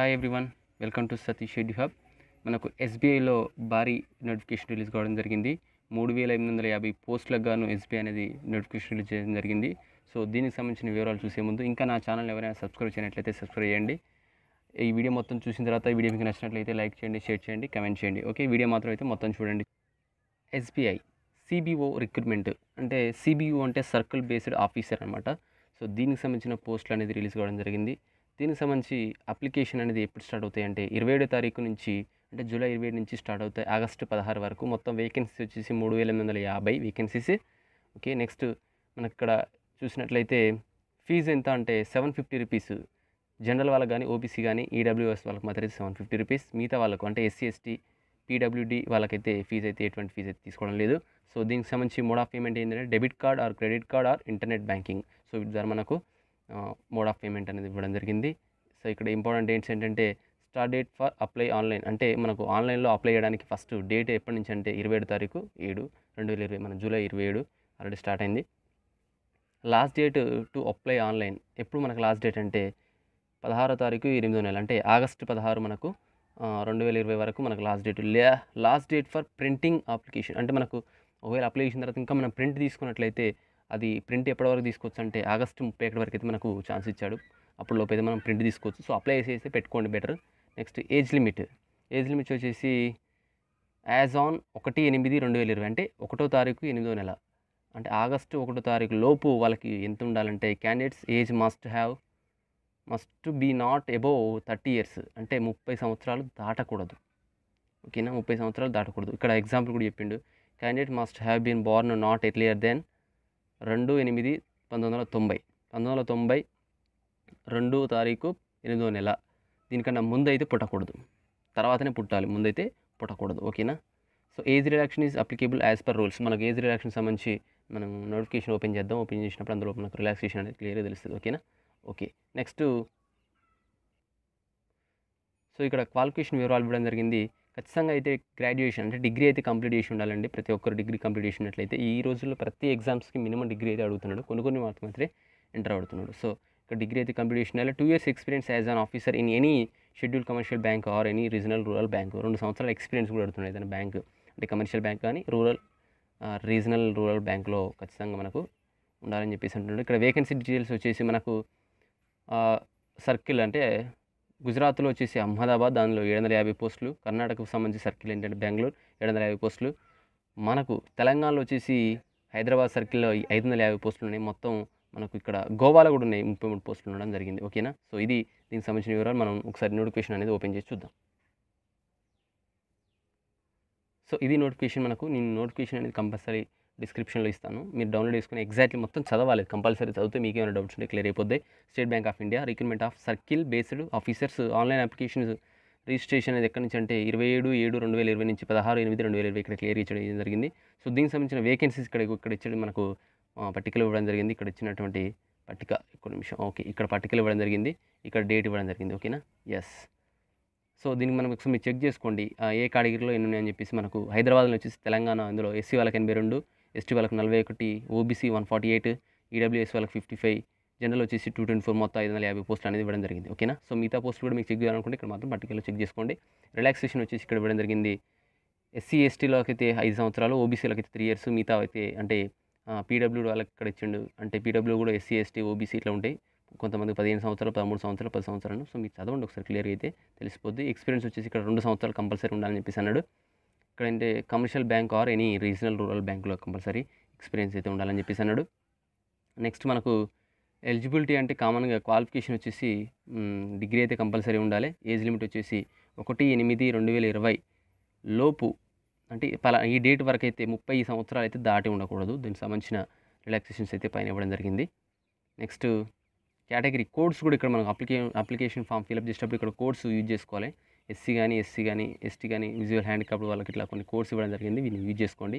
hi everyone welcome to Satish shed hub మనకు ఎస్బీఐలో భారీ నోటిఫికేషన్ రిలీజ్ కావడం జరిగింది మూడు వేల ఎనిమిది వందల యాభై పోస్టులకు గాను ఎస్బీఐ అనేది నోటిఫికేషన్ రిలీజ్ చేయడం జరిగింది సో దీనికి సంబంధించిన వివరాలు చూసే ముందు ఇంకా నా ఛానల్ ఎవరైనా సబ్స్క్రైబ్ చేయనట్లయితే సబ్స్క్రైబ్ చేయండి ఈ వీడియో మొత్తం చూసిన తర్వాత ఈ వీడియో మీకు నచ్చినట్లయితే లైక్ చేయండి షేర్ చేయండి కమెంట్ చేయండి ఓకే వీడియో మాత్రం అయితే మొత్తం చూడండి ఎస్బీఐ సిబిఓ రిక్రూట్మెంట్ అంటే సిబిఓ అంటే సర్కిల్ బేస్డ్ ఆఫీసర్ అనమాట సో దీనికి సంబంధించిన పోస్టులు అనేది రిలీజ్ కావడం జరిగింది దీనికి సంబంధించి అప్లికేషన్ అనేది ఎప్పుడు స్టార్ట్ అవుతాయి అంటే ఇరవై ఏడో తారీఖు నుంచి అంటే జూలై ఇరవై ఏడు నుంచి స్టార్ట్ అవుతాయి ఆగస్టు పదహారు వరకు మొత్తం వేకెన్సీ వచ్చేసి మూడు వేల ఎనిమిది వందల యాభై వేకెన్సీస్ ఓకే నెక్స్ట్ మనకి ఇక్కడ చూసినట్లయితే ఫీజు ఎంత అంటే సెవెన్ ఫిఫ్టీ రూపీస్ జనరల్ వాళ్ళకి కానీ ఓబీసీ కానీ ఈడబ్ల్యూఎస్ e వాళ్ళకి మాత్రమే సెవెన్ ఫిఫ్టీ రూపీస్ మిగతా వాళ్ళకు అంటే ఎస్సీ ఎస్టీ పీడబ్ల్యూడి వాళ్ళకైతే ఫీజు అయితే ఎటువంటి ఫీజు అయితే తీసుకోవడం లేదు సో దీనికి సంబంధించి మోడ్ ఆఫ్ పేమెంట్ ఏంటంటే debit card or credit card or internet banking so వీటి ద్వారా మనకు మోడ్ ఆఫ్ పేమెంట్ అనేది ఇవ్వడం జరిగింది సో ఇక్కడ ఇంపార్టెంట్ డేట్స్ ఏంటంటే start date for apply online అంటే మనకు ఆన్లైన్లో అప్లై చేయడానికి ఫస్ట్ డేట్ ఎప్పటి నుంచి అంటే ఇరవై ఏడు తారీఖు ఏడు రెండు వేల ఇరవై మన జూలై ఇరవై ఏడు ఆల్రెడీ స్టార్ట్ అయింది last date to apply online ఎప్పుడు మనకు లాస్ట్ డేట్ అంటే పదహారో తారీఖు ఎనిమిదో నెల అంటే ఆగస్టు పదహారు మనకు రెండు వేల ఇరవై వరకు మనకు లాస్ట్ డేట్ లే last date for printing application అంటే మనకు ఒకవేళ అప్లై చేసిన తర్వాత ఇంకా మనం ప్రింట్ తీసుకున్నట్లయితే అది ప్రింట్ ఎప్పటివరకు తీసుకోవచ్చు అంటే ఆగస్టు ముప్పై ఒకటి వరకు అయితే మనకు ఛాన్స్ ఇచ్చాడు అప్పుడు లోపు అయితే మనం ప్రింట్ తీసుకోవచ్చు సో అప్లై చేసి పెట్టుకోండి better next age limit age limit వచ్చేసి యాజ్ ఆన్ ఒకటి ఎనిమిది రెండు వేల ఇరవై అంటే ఒకటో తారీఖు ఎనిమిదో నెల అంటే ఆగస్టు ఒకటో తారీఖు లోపు వాళ్ళకి ఎంత ఉండాలంటే candidates age must have must be not above thirty years అంటే ముప్పై సంవత్సరాలు దాటకూడదు ఓకేనా ముప్పై సంవత్సరాలు దాటకూడదు ఇక్కడ ఎగ్జాంపుల్ కూడా చెప్పిండు candidate must have been born not earlier than రెండు ఎనిమిది పంతొమ్మిది వందల తొంభై పంతొమ్మిది వందల తొంభై రెండు తారీఖు ఎనిమిదో నెల దీనికన్నా ముందైతే పుట్టకూడదు తర్వాతనే పుట్టాలి ముందైతే పుట్టకూడదు ఓకేనా so age relaxation is applicable as per rules మనకు ఏజ్ రిలాక్షన్ సంబంధించి మనం నోటిఫికేషన్ ఓపెన్ చేద్దాం ఓపెన్ చేసినప్పుడు అందులో మనకు రిలాక్సేషన్ అనేది క్లియర్గా తెలుస్తుంది ఓకేనా ఓకే నెక్స్ట్ సో ఇక్కడ క్వాలిఫికేషన్ వివరాలు ఇవ్వడం జరిగింది ఖచ్చితంగా అయితే గ్రాడ్యుయేషన్ అంటే డిగ్రీ అయితే కంప్లీట్ చేసి ఉండాలండి ప్రతి ఒక్కరు డిగ్రీ కంప్లీట్ చేసినట్లయితే ఈ రోజుల్లో ప్రతి ఎగ్జామ్స్కి మినిమం డిగ్రీ అయితే అడుగుతున్నాడు కొన్ని కొన్ని మాత్రమే ఎంటర్ అవుతున్నాడు సో ఇక్కడ డిగ్రీ అయితే కంప్లీట్ చేసిన two years experience as an officer in any schedule commercial bank or any regional rural bank రెండు సంవత్సరాల ఎక్స్పీరియన్స్ కూడా అడుగుతున్నాయి ఏదైనా బ్యాంక్ అంటే కమర్షియల్ బ్యాంక్ కానీ రూరల్ రీజనల్ రూరల్ బ్యాంక్లో ఖచ్చితంగా మనకు ఉండాలని చెప్పేసి అంటున్నాడు ఇక్కడ వేకెన్సీ డీటెయిల్స్ వచ్చేసి మనకు సర్కిల్ అంటే గుజరాత్లో వచ్చేసి అహ్మదాబాద్ దానిలో ఏడు వందల యాభై పోస్టులు కర్ణాటకకు సంబంధించి సర్కిల్ ఏంటంటే బెంగళూరు ఏడు వందల యాభై పోస్టులు మనకు తెలంగాణలో వచ్చేసి హైదరాబాద్ సర్కిల్లో ఐదు వందల యాభై పోస్టులు ఉన్నాయి మొత్తం మనకు ఇక్కడ గోవాలో కూడా ఉన్నాయి ముప్పై మూడు పోస్టులు ఉండడం జరిగింది ఓకేనా సో ఇది దీనికి సంబంధించిన వివరాలు మనం ఒకసారి నోటిఫికేషన్ అనేది ఓపెన్ చేసి చూద్దాం సో ఇది నోటిఫికేషన్ మనకు నేను నోటిఫికేషన్ అనేది కంపల్సరీ డిస్క్రిప్షన్లో ఇస్తాను మీరు డౌన్లోడ్ చేసుకుని ఎగ్జాక్ట్లీ మొత్తం చదవాలి కంపల్సరీ చదివితే మీకు ఏమైనా డౌట్స్ ఉంటే క్లియర్ అయిపోతే State Bank of India recruitment of circle based officers online applications registration అనేది ఎక్కడి నుంచి అంటే ఇరవై ఏడు ఏడు రెండు వేల ఇరవై నుంచి పదహారు ఎనిమిది రెండు వేల ఇరవై ఇక్కడ క్లియర్ ఇచ్చడం జరిగింది సో దీనికి సంబంధించిన వేకెన్సీస్ ఇక్కడ ఇక్కడ ఇచ్చడం మనకు పట్టికలు ఇవ్వడం జరిగింది ఇక్కడ ఇచ్చినటువంటి పట్టిక ఒక నిమిషం ఓకే ఇక్కడ పట్టికలు ఇవ్వడం జరిగింది ఇక్కడ డేట్ ఇవ్వడం జరిగింది ఓకేనా ఎస్ సో దీనికి మనం ఒకసారి మీరు చెక్ చేసుకోండి ఏ కేటగిరీలో ఎన్ని ఉన్నాయని చెప్పేసి మనకు హైదరాబాద్లో వచ్చేసి తెలంగాణ అందులో ఎస్సీ వాళ్ళకి ఎనభై రెండు ఎస్టీ వాళ్ళకి నలభై ఒకటి OBC one forty eight EWS వాళ్ళకి ఫిఫ్టీ ఫైవ్ జనరల్ వచ్చేసి టూ ట్వంటీ ఫోర్ మొత్తం ఐదు వందల యాభై పోస్టులు అనేది ఇవ్వడం జరిగింది ఓకేనా సో మిగతా పోస్టులు కూడా మీకు చెక్ చేయాలనుకుంటే ఇక్కడ మాత్రం పర్టికులర్ చెక్ చేసుకోండి రిలాక్సేషన్ వచ్చేసి ఇక్కడ ఇవ్వడం జరిగింది ఎస్సీ ఎస్టీలోకి అయితే ఐదు సంవత్సరాలు ఓబీసీలోకి అయితే త్రీ ఇయర్స్ మిగతా అయితే అంటే పీడబ్ల్యూ వాళ్ళకి ఇక్కడ ఇచ్చిండు అంటే పీడబ్ల్యూ కూడా ఎస్సీ ఎస్టీ ఓబీసీ ఇట్లా ఉంటాయి కొంతమంది పదిహేను సంవత్సరాలు పదమూడు సంవత్సరాలు పది సంవత్సరాలు సో మీకు చదవండి ఒకసారి క్లియర్గా అయితే తెలిసిపోద్ది ఎక్స్పీరియన్స్ వచ్చేసి ఇక్కడ రెండు సంవత్సరాలు కంపల్సరీ ఉండాలని చెప్పేసి అన్నాడు ఎక్కడంటే commercial bank or any regional rural బ్యాంకులో కంపల్సరీ ఎక్స్పీరియన్స్ అయితే ఉండాలని చెప్పేసి అన్నాడు నెక్స్ట్ మనకు ఎలిజిబిలిటీ అంటే కామన్గా క్వాలిఫికేషన్ వచ్చేసి డిగ్రీ అయితే కంపల్సరీ ఉండాలి ఏజ్ లిమిట్ వచ్చేసి ఒకటి ఎనిమిది రెండు వేల ఇరవై లోపు అంటే పలా ఈ డేట్ వరకు అయితే ముప్పై సంవత్సరాలు అయితే దాటి ఉండకూడదు దీనికి సంబంధించిన రిలాక్సేషన్స్ అయితే పైన ఇవ్వడం జరిగింది నెక్స్ట్ కేటగిరీ కోడ్స్ కూడా ఇక్కడ మనం అప్లికే అప్లికేషన్ ఫామ్ ఫిల్అప్ చేసేటప్పుడు ఇక్కడ కోడ్స్ యూజ్ చేసుకోవాలి ఎస్సీ కానీ ఎస్సీ కానీ ఎస్టీ కానీ విజువల్ హ్యాండిక్యాప్డ్ వాళ్ళకి ఇట్లా కొన్ని కోర్స్ ఇవ్వడం జరిగింది వీటిని యూజ్ చేసుకోండి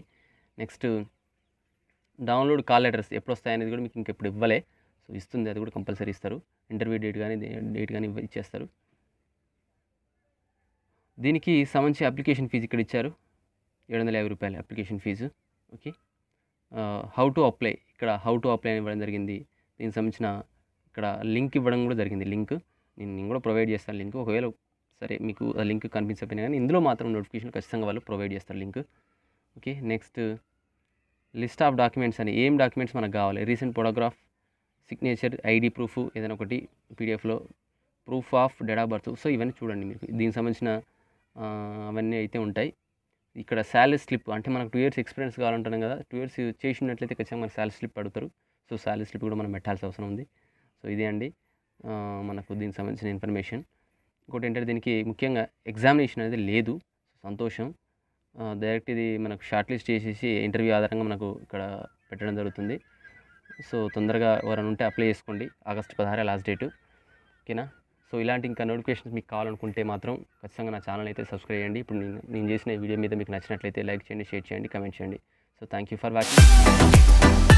నెక్స్ట్ డౌన్లోడ్ కాల్ లెటర్స్ ఎప్పుడు వస్తాయనేది కూడా మీకు ఇంకెప్పుడు ఇవ్వలే సో ఇస్తుంది అది కూడా కంపల్సరీ ఇస్తారు ఇంటర్వ్యూ డేట్ కానీ డేట్ కానీ ఇచ్చేస్తారు దీనికి సంబంధించి అప్లికేషన్ ఫీజు ఇక్కడ ఇచ్చారు ఏడు వందల యాభై రూపాయలు application fee okay how to apply ఇక్కడ హౌ టు అప్లై ఇవ్వడం జరిగింది దీనికి సంబంధించిన ఇక్కడ లింక్ ఇవ్వడం కూడా జరిగింది లింక్ నేను నేను కూడా ప్రొవైడ్ చేస్తాను లింక్ ఒకవేళ సరే మీకు లింక్ కనిపించకపోయినా కానీ ఇందులో మాత్రం నోటిఫికేషన్ ఖచ్చితంగా వాళ్ళు ప్రొవైడ్ చేస్తారు link okay next list of documents అని ఏం డాక్యుమెంట్స్ మనకు కావాలి recent photograph signature ID proof ఏదైనా ఒకటి పీడిఎఫ్లో proof of date of birth so ఇవన్నీ చూడండి మీకు దీనికి సంబంధించిన అవన్నీ అయితే ఉంటాయి ఇక్కడ శాలరీ స్లిప్ అంటే మనకు టూ ఇయర్స్ ఎక్స్పీరియన్స్ కావాలంటున్నాం కదా టూ ఇయర్స్ చేసినట్లయితే ఖచ్చితంగా మనకు శాలరీ స్లిప్ అడుగుతారు సో శాలరీ స్లిప్ కూడా మనం పెట్టాల్సిన అవసరం ఉంది సో ఇదే అండి మనకు దీనికి సంబంధించిన ఇన్ఫర్మేషన్ ఇంకోటి ఏంటంటే దీనికి ముఖ్యంగా ఎగ్జామినేషన్ అనేది లేదు సంతోషం డైరెక్ట్ ఇది మనకు షార్ట్ లిస్ట్ చేసేసి ఇంటర్వ్యూ ఆధారంగా మనకు ఇక్కడ పెట్టడం జరుగుతుంది సో తొందరగా ఎవరైనా ఉంటే అప్లై చేసుకోండి ఆగస్ట్ పదహారే లాస్ట్ డేటు ఓకేనా సో ఇలాంటి ఇంకా నోటిఫికేషన్స్ మీకు కావాలనుకుంటే మాత్రం ఖచ్చితంగా నా ఛానల్ అయితే సబ్స్క్రైబ్ చేయండి ఇప్పుడు నేను నేను చేసిన వీడియో మీద మీకు నచ్చినట్లయితే లైక్ చేయండి షేర్ చేయండి కమెంట్ చేయండి so thank you for watching